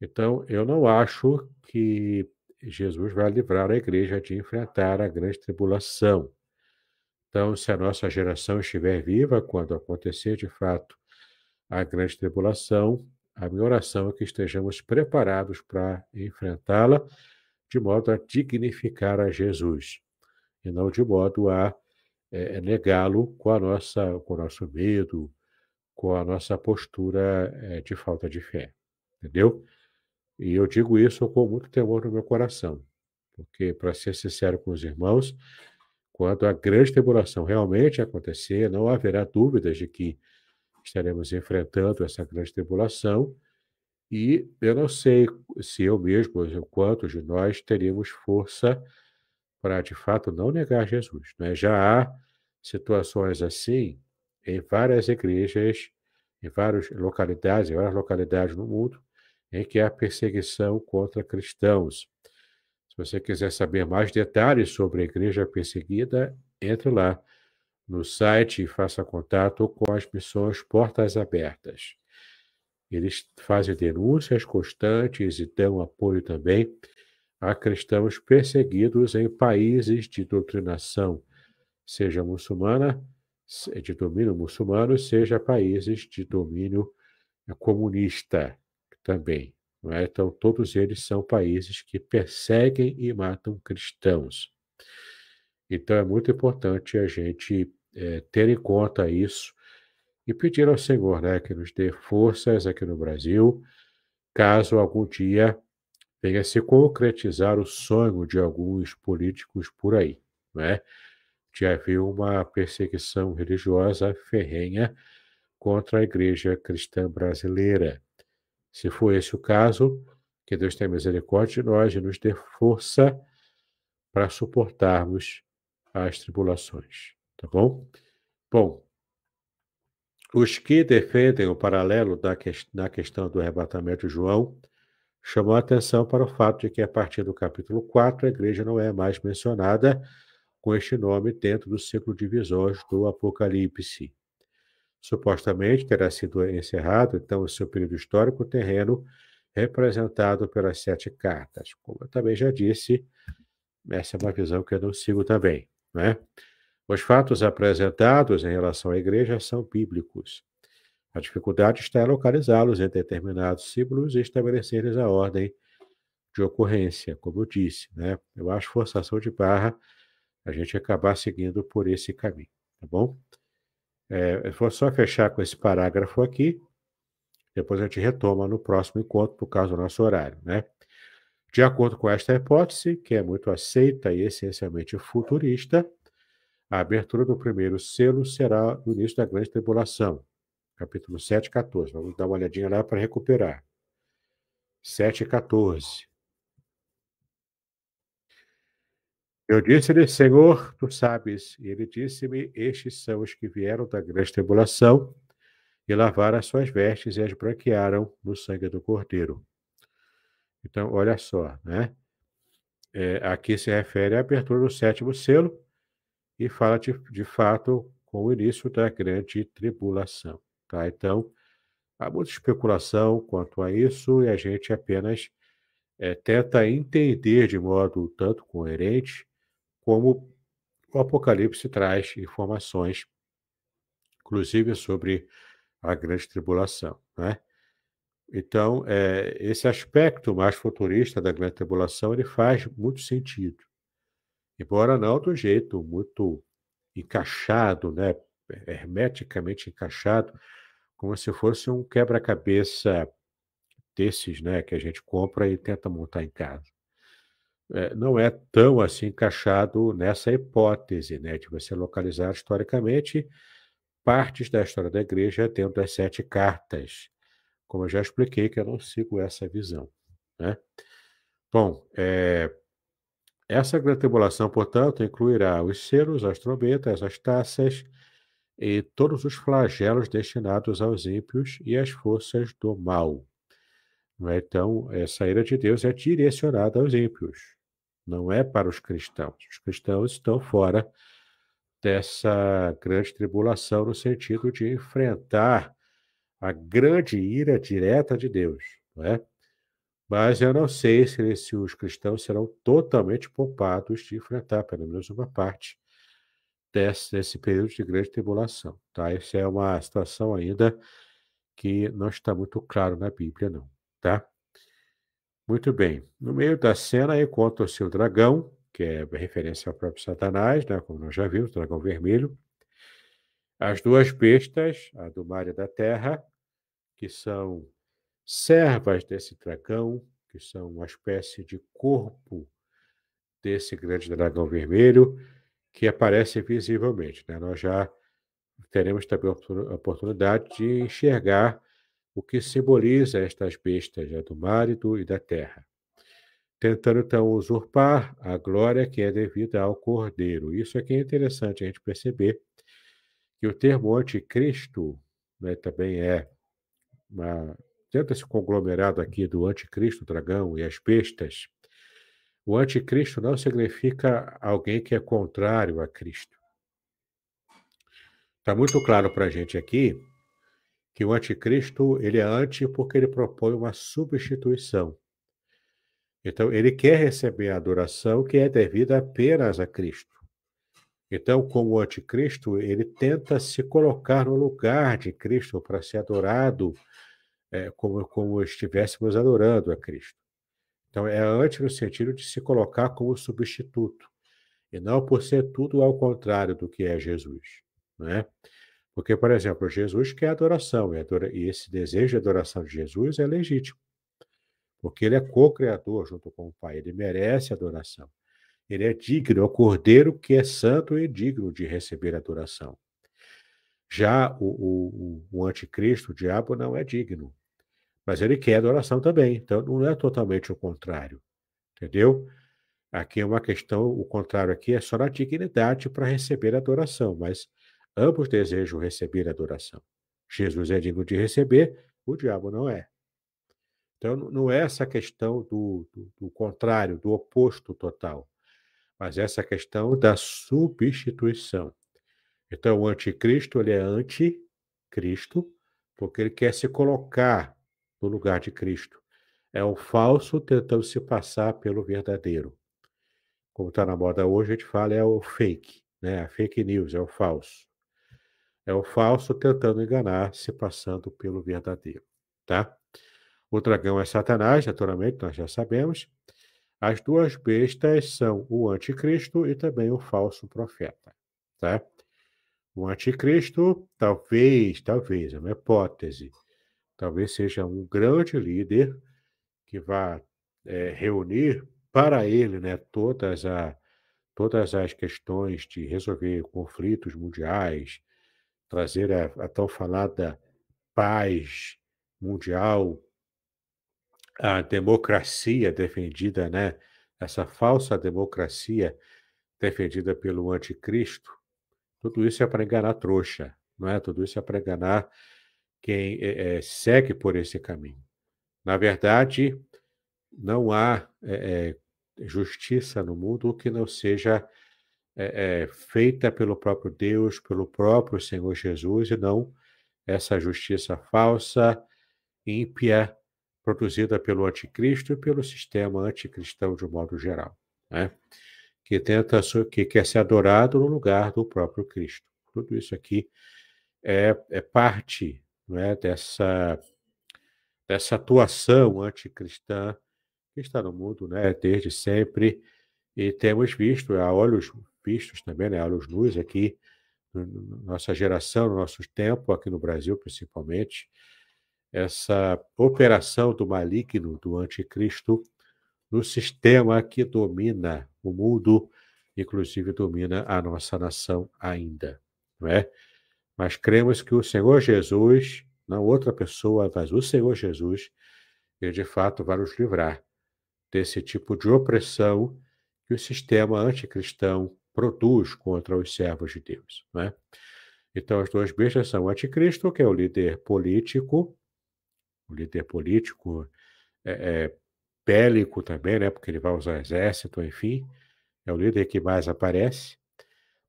Então, eu não acho que Jesus vai livrar a igreja de enfrentar a grande tribulação. Então, se a nossa geração estiver viva quando acontecer de fato a grande tribulação, a minha oração é que estejamos preparados para enfrentá-la de modo a dignificar a Jesus, e não de modo a é, é, negá-lo com, a nossa, com o nosso medo, com a nossa postura é, de falta de fé. Entendeu? E eu digo isso com muito temor no meu coração, porque, para ser sincero com os irmãos, quando a grande tribulação realmente acontecer, não haverá dúvidas de que estaremos enfrentando essa grande tribulação e eu não sei se eu mesmo, ou quantos de nós teríamos força para, de fato, não negar Jesus. Né? Já há situações assim em várias igrejas, em várias localidades, em várias localidades no mundo, em que há perseguição contra cristãos. Se você quiser saber mais detalhes sobre a igreja perseguida, entre lá no site e faça contato com as missões Portas Abertas. Eles fazem denúncias constantes e dão apoio também a cristãos perseguidos em países de doutrinação, seja muçulmana, de domínio muçulmano, seja países de domínio comunista também. É? Então, todos eles são países que perseguem e matam cristãos. Então, é muito importante a gente é, ter em conta isso e pedir ao Senhor né, que nos dê forças aqui no Brasil, caso algum dia venha se concretizar o sonho de alguns políticos por aí. Né? De haver uma perseguição religiosa ferrenha contra a Igreja Cristã Brasileira. Se for esse o caso, que Deus tenha misericórdia de nós e nos dê força para suportarmos as tribulações. Tá bom? Bom, os que defendem o paralelo da, que, questão do arrebatamento de João chamam a atenção para o fato de que, a partir do capítulo 4, a igreja não é mais mencionada com este nome dentro do ciclo de visões do Apocalipse. Supostamente terá sido encerrado, então, o seu período histórico terreno representado pelas sete cartas. Como eu também já disse, essa é uma visão que eu não sigo também, né? Os fatos apresentados em relação à igreja são bíblicos. A dificuldade está em localizá-los em determinados símbolos e estabelecer-lhes a ordem de ocorrência, como eu disse, né? Eu acho forçação de barra a gente acabar seguindo por esse caminho, tá bom? É, eu vou só fechar com esse parágrafo aqui, depois a gente retoma no próximo encontro, por causa do nosso horário, né? De acordo com esta hipótese, que é muito aceita e essencialmente futurista, a abertura do primeiro selo será no início da grande tribulação. Capítulo 7, 14. Vamos dar uma olhadinha lá para recuperar. 7, 14. Eu disse-lhe, Senhor, tu sabes. E ele disse-me: Estes são os que vieram da grande tribulação e lavaram as suas vestes e as branquearam no sangue do Cordeiro. Então, olha só, né? É, aqui se refere à abertura do sétimo selo, e fala de, de fato com o início da grande tribulação. Tá? Então, há muita especulação quanto a isso e a gente apenas é, tenta entender de modo tanto coerente como o Apocalipse traz informações, inclusive sobre a grande tribulação. Né? Então, é, esse aspecto mais futurista da grande tribulação ele faz muito sentido embora não de um jeito muito encaixado, né, hermeticamente encaixado, como se fosse um quebra-cabeça desses, né, que a gente compra e tenta montar em casa. É, não é tão assim encaixado nessa hipótese, né, de você localizar historicamente partes da história da igreja dentro das sete cartas, como eu já expliquei que eu não sigo essa visão, né? Bom, é, essa grande tribulação, portanto, incluirá os selos, as trombetas, as taças e todos os flagelos destinados aos ímpios e às forças do mal. É? Então, essa ira de Deus é direcionada aos ímpios, não é para os cristãos. Os cristãos estão fora dessa grande tribulação no sentido de enfrentar a grande ira direta de Deus, não é? Mas eu não sei se, se os cristãos serão totalmente poupados de enfrentar, pelo menos uma parte, desse, desse período de grande tribulação. Tá? Essa é uma situação ainda que não está muito claro na Bíblia, não. Tá? Muito bem. No meio da cena, encontra-se o dragão, que é referência ao próprio Satanás, né? como nós já vimos, o dragão vermelho. As duas bestas, a do mar e da terra, que são servas desse dragão, que são uma espécie de corpo desse grande dragão vermelho, que aparece visivelmente. Né? Nós já teremos também a oportunidade de enxergar o que simboliza estas bestas né? do mar e, do, e da terra, tentando então usurpar a glória que é devida ao cordeiro. Isso aqui é interessante a gente perceber que o termo anticristo né, também é uma dentro desse conglomerado aqui do anticristo, dragão e as bestas, o anticristo não significa alguém que é contrário a Cristo. Está muito claro para a gente aqui que o anticristo ele é anti porque ele propõe uma substituição. Então, ele quer receber a adoração que é devida apenas a Cristo. Então, como anticristo, ele tenta se colocar no lugar de Cristo para ser adorado é, como, como estivéssemos adorando a Cristo. Então, é antes no sentido de se colocar como substituto, e não por ser tudo ao contrário do que é Jesus. Né? Porque, por exemplo, Jesus quer adoração, e, adora, e esse desejo de adoração de Jesus é legítimo, porque ele é co-criador junto com o Pai, ele merece adoração. Ele é digno, é o cordeiro que é santo e digno de receber adoração. Já o, o, o anticristo, o diabo, não é digno mas ele quer adoração também. Então, não é totalmente o contrário, entendeu? Aqui é uma questão, o contrário aqui é só na dignidade para receber adoração, mas ambos desejam receber adoração. Jesus é digno de receber, o diabo não é. Então, não é essa questão do, do, do contrário, do oposto total, mas essa questão da substituição. Então, o anticristo, ele é anticristo, porque ele quer se colocar no lugar de Cristo. É o falso tentando se passar pelo verdadeiro. Como está na moda hoje, a gente fala é o fake, né? A fake news, é o falso. É o falso tentando enganar, se passando pelo verdadeiro, tá? O dragão é Satanás, naturalmente, nós já sabemos. As duas bestas são o anticristo e também o falso profeta, tá? O anticristo, talvez, talvez, é uma hipótese, talvez seja um grande líder que vá é, reunir para ele né, todas, a, todas as questões de resolver conflitos mundiais, trazer a, a tão falada paz mundial, a democracia defendida, né, essa falsa democracia defendida pelo anticristo, tudo isso é para enganar trouxa, não é? Tudo isso é para enganar quem é, é, segue por esse caminho. Na verdade, não há é, é justiça no mundo que não seja é, é, feita pelo próprio Deus, pelo próprio Senhor Jesus, e não essa justiça falsa, ímpia, produzida pelo anticristo e pelo sistema anticristão de um modo geral, né? que tenta que quer ser adorado no lugar do próprio Cristo. Tudo isso aqui é, é parte né, dessa, dessa atuação anticristã que está no mundo né, desde sempre. E temos visto, a olhos vistos também, né, a olhos nus aqui, nossa geração, no nosso tempo, aqui no Brasil principalmente, essa operação do maligno, do anticristo, no sistema que domina o mundo, inclusive domina a nossa nação ainda. Não é? Mas cremos que o Senhor Jesus, não outra pessoa, mas o Senhor Jesus, ele de fato vai nos livrar desse tipo de opressão que o sistema anticristão produz contra os servos de Deus. Né? Então, as duas bestas são o anticristo, que é o líder político, o líder político é, é, bélico também, né? porque ele vai usar exército, enfim, é o líder que mais aparece,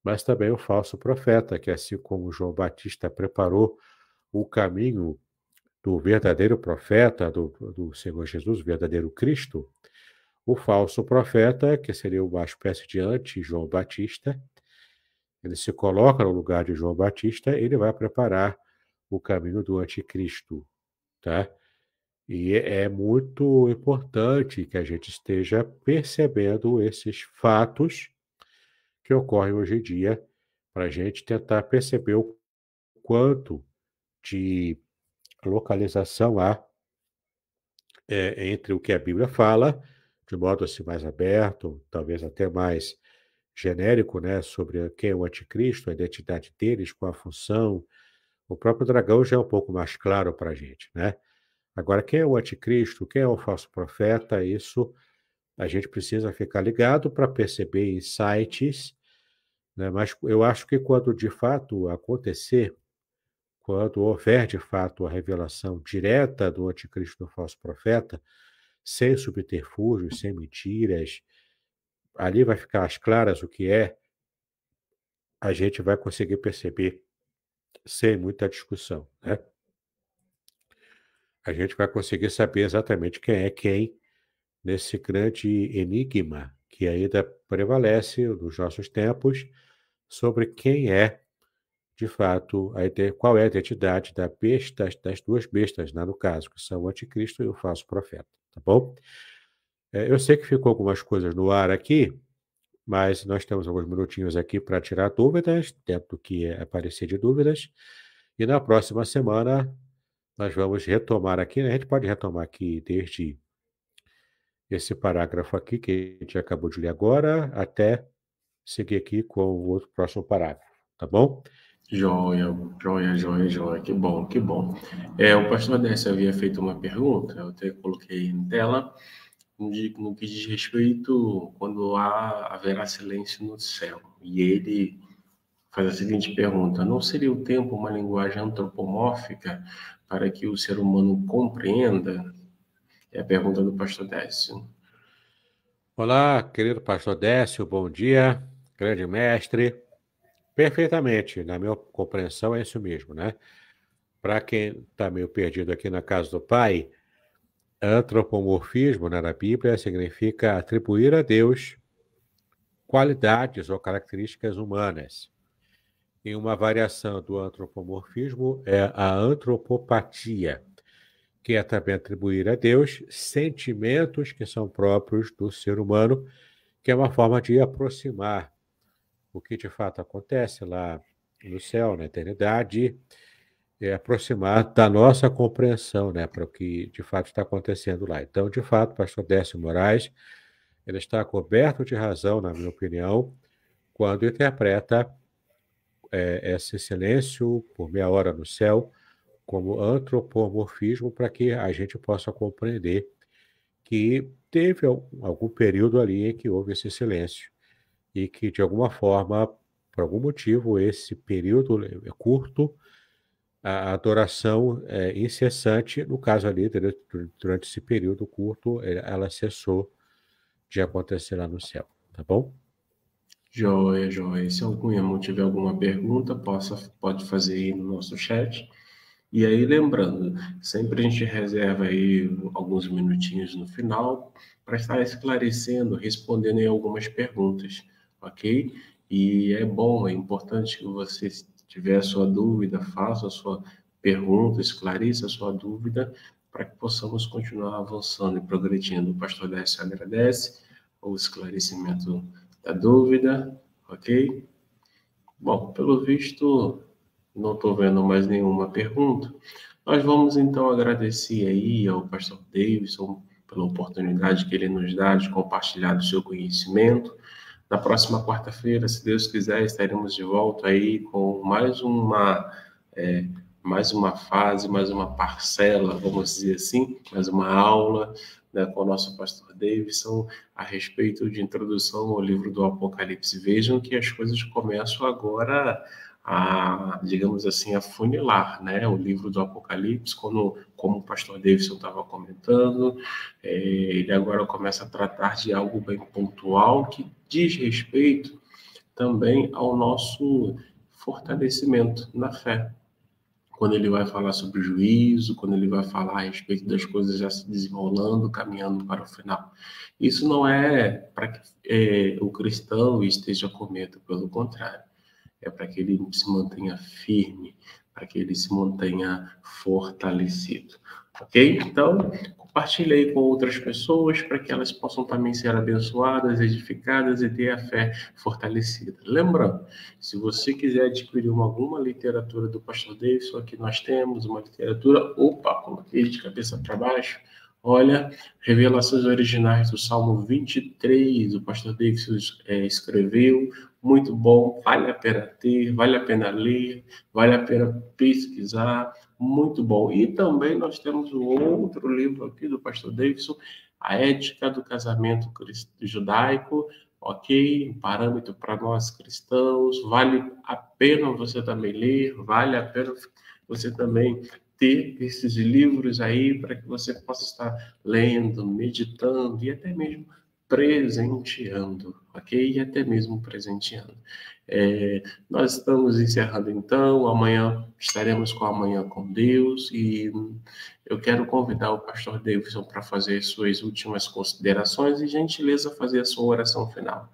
mas também o falso profeta, que assim como João Batista preparou o caminho do verdadeiro profeta, do, do Senhor Jesus, o verdadeiro Cristo, o falso profeta, que seria uma espécie de anti-João Batista, ele se coloca no lugar de João Batista, ele vai preparar o caminho do anticristo, tá? E é muito importante que a gente esteja percebendo esses fatos que ocorre hoje em dia, para a gente tentar perceber o quanto de localização há é, entre o que a Bíblia fala, de modo assim mais aberto, talvez até mais genérico, né, sobre quem é o anticristo, a identidade deles, qual a função. O próprio dragão já é um pouco mais claro para a gente, né? Agora, quem é o anticristo, quem é o falso profeta, isso a gente precisa ficar ligado para perceber insights, né? mas eu acho que quando de fato acontecer, quando houver de fato a revelação direta do anticristo do falso profeta, sem subterfúgios, sem mentiras, ali vai ficar às claras o que é, a gente vai conseguir perceber sem muita discussão, né? A gente vai conseguir saber exatamente quem é quem nesse grande enigma que ainda prevalece nos nossos tempos sobre quem é, de fato, a, qual é a identidade da besta, das duas bestas, né, no caso, que são o anticristo e o falso profeta, tá bom? É, eu sei que ficou algumas coisas no ar aqui, mas nós temos alguns minutinhos aqui para tirar dúvidas, dentro do que é aparecer de dúvidas, e na próxima semana nós vamos retomar aqui, né? a gente pode retomar aqui desde esse parágrafo aqui que a gente acabou de ler agora, até seguir aqui com o outro próximo parágrafo, tá bom? Joia, joia, joia, joia, que bom, que bom. É, o pastor Décio havia feito uma pergunta, eu até coloquei em tela, no que diz respeito quando há, haverá silêncio no céu. E ele faz a seguinte pergunta: não seria o tempo uma linguagem antropomórfica para que o ser humano compreenda é a pergunta do pastor Décio. Olá, querido pastor Décio, bom dia, grande mestre. Perfeitamente, na minha compreensão é isso mesmo, né? Para quem está meio perdido aqui na casa do pai, antropomorfismo né, na Bíblia significa atribuir a Deus qualidades ou características humanas. E uma variação do antropomorfismo é a antropopatia que é também atribuir a Deus, sentimentos que são próprios do ser humano, que é uma forma de aproximar o que de fato acontece lá no céu, na eternidade, é aproximar da nossa compreensão, né, para o que de fato está acontecendo lá. Então, de fato, pastor Décio Moraes, ele está coberto de razão, na minha opinião, quando interpreta é, esse silêncio por meia hora no céu, como antropomorfismo, para que a gente possa compreender que teve algum período ali em que houve esse silêncio e que, de alguma forma, por algum motivo, esse período é curto, a adoração é, incessante, no caso ali, durante esse período curto, é, ela cessou de acontecer lá no céu, tá bom? Joia, joia. Se algum irmão tiver alguma pergunta, possa, pode fazer aí no nosso chat. E aí, lembrando, sempre a gente reserva aí alguns minutinhos no final para estar esclarecendo, respondendo aí algumas perguntas, ok? E é bom, é importante que você, tiver a sua dúvida, faça a sua pergunta, esclareça a sua dúvida, para que possamos continuar avançando e progredindo. O pastor Décio agradece o esclarecimento da dúvida, ok? Bom, pelo visto, não estou vendo mais nenhuma pergunta. Nós vamos então agradecer aí ao pastor Davidson pela oportunidade que ele nos dá de compartilhar do seu conhecimento. Na próxima quarta-feira, se Deus quiser, estaremos de volta aí com mais uma é, mais uma fase, mais uma parcela, vamos dizer assim, mais uma aula né, com o nosso pastor Davidson a respeito de introdução ao livro do Apocalipse. Vejam que as coisas começam agora a, digamos assim, afunilar né, o livro do Apocalipse, quando, como o pastor Davidson estava comentando, é, ele agora começa a tratar de algo bem pontual que diz respeito também ao nosso fortalecimento na fé. Quando ele vai falar sobre o juízo, quando ele vai falar a respeito das coisas já se desenrolando, caminhando para o final. Isso não é para que é, o cristão esteja com medo, pelo contrário é para que ele se mantenha firme, para que ele se mantenha fortalecido. Ok? Então, compartilhe aí com outras pessoas para que elas possam também ser abençoadas, edificadas e ter a fé fortalecida. Lembrando, se você quiser adquirir alguma literatura do Pastor Davidson, aqui nós temos uma literatura, opa, coloquei de cabeça para baixo, Olha, revelações originais do Salmo 23, o pastor Davis é, escreveu, muito bom, vale a pena ter, vale a pena ler, vale a pena pesquisar, muito bom. E também nós temos um outro livro aqui do pastor Davidson, A Ética do Casamento Judaico, ok? Um parâmetro para nós cristãos, vale a pena você também ler, vale a pena você também ter esses livros aí para que você possa estar lendo, meditando e até mesmo presenteando, ok? E até mesmo presenteando. É, nós estamos encerrando então. Amanhã estaremos com amanhã com Deus e eu quero convidar o pastor Davidson para fazer suas últimas considerações e gentileza fazer a sua oração final.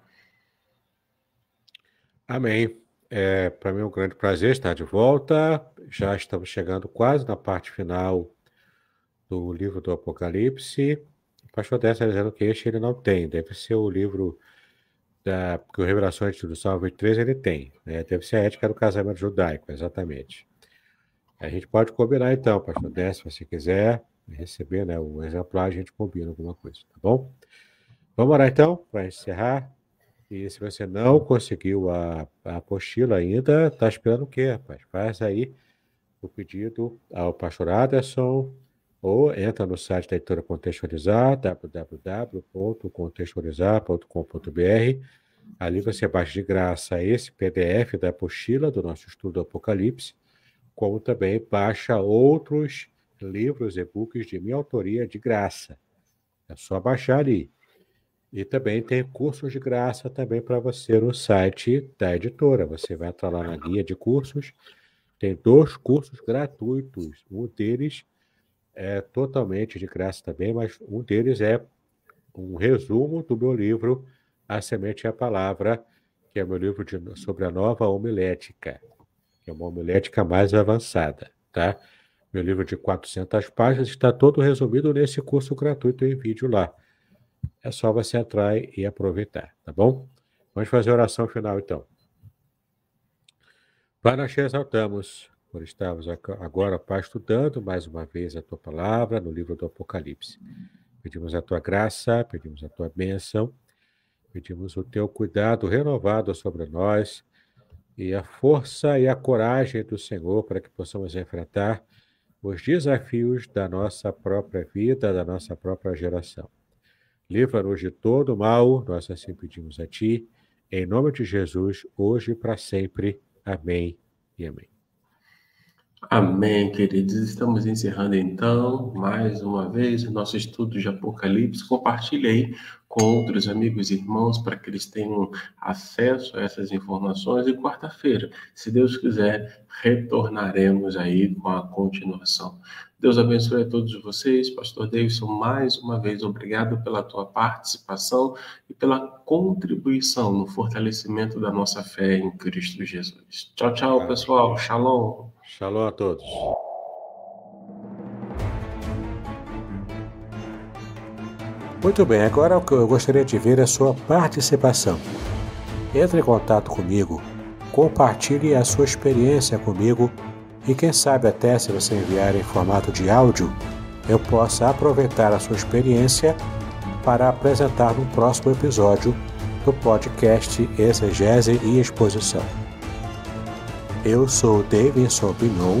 Amém. É, Para mim é um grande prazer estar de volta. Já estamos chegando quase na parte final do livro do Apocalipse. O pastor dessa tá dizendo que este ele não tem. Deve ser o livro da, porque o Revelação do Introdução 23 ele tem. Né? Deve ser a ética do casamento judaico, exatamente. A gente pode combinar então, pastor Dessa, se você quiser receber né, o exemplar, a gente combina alguma coisa, tá bom? Vamos orar então, para encerrar. E se você não conseguiu a, apostila ainda, está esperando o quê, rapaz? Faz aí o pedido ao pastor Aderson ou entra no site da editora Contextualizar, www.contextualizar.com.br. Ali você baixa de graça esse PDF da apostila do nosso estudo do Apocalipse, como também baixa outros livros e-books de minha autoria de graça. É só baixar ali. E também tem cursos de graça também para você no site da editora. Você vai entrar lá na guia de cursos. Tem dois cursos gratuitos. Um deles é totalmente de graça também, mas um deles é um resumo do meu livro A Semente e a Palavra, que é meu livro de, sobre a nova homilética, que é uma homilética mais avançada, tá? Meu livro de 400 páginas está todo resumido nesse curso gratuito em vídeo lá. É só você entrar e aproveitar, tá bom? Vamos fazer a oração final, então. Pai, nós te exaltamos por estarmos agora, Pai, estudando mais uma vez a tua palavra no livro do Apocalipse. Pedimos a tua graça, pedimos a tua bênção, pedimos o teu cuidado renovado sobre nós e a força e a coragem do Senhor para que possamos enfrentar os desafios da nossa própria vida, da nossa própria geração. Livra-nos de todo mal, nós assim pedimos a ti, em nome de Jesus, hoje e para sempre. Amém e amém. Amém, queridos. Estamos encerrando então mais uma vez o nosso estudo de Apocalipse. Compartilhe aí com outros amigos e irmãos para que eles tenham acesso a essas informações. E quarta-feira, se Deus quiser, retornaremos aí com a continuação. Deus abençoe a todos vocês. Pastor Davidson, mais uma vez, obrigado pela tua participação e pela contribuição no fortalecimento da nossa fé em Cristo Jesus. Tchau, tchau, pessoal. Shalom. Shalom a todos. Muito bem, agora eu gostaria de ver é a sua participação. Entre em contato comigo, compartilhe a sua experiência comigo e quem sabe até se você enviar em formato de áudio, eu possa aproveitar a sua experiência para apresentar no próximo episódio do podcast Exegese e Exposição. Eu sou Davidson Pinon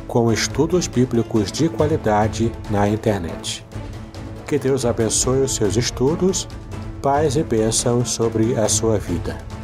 com estudos bíblicos de qualidade na internet. Que Deus abençoe os seus estudos, paz e bênçãos sobre a sua vida.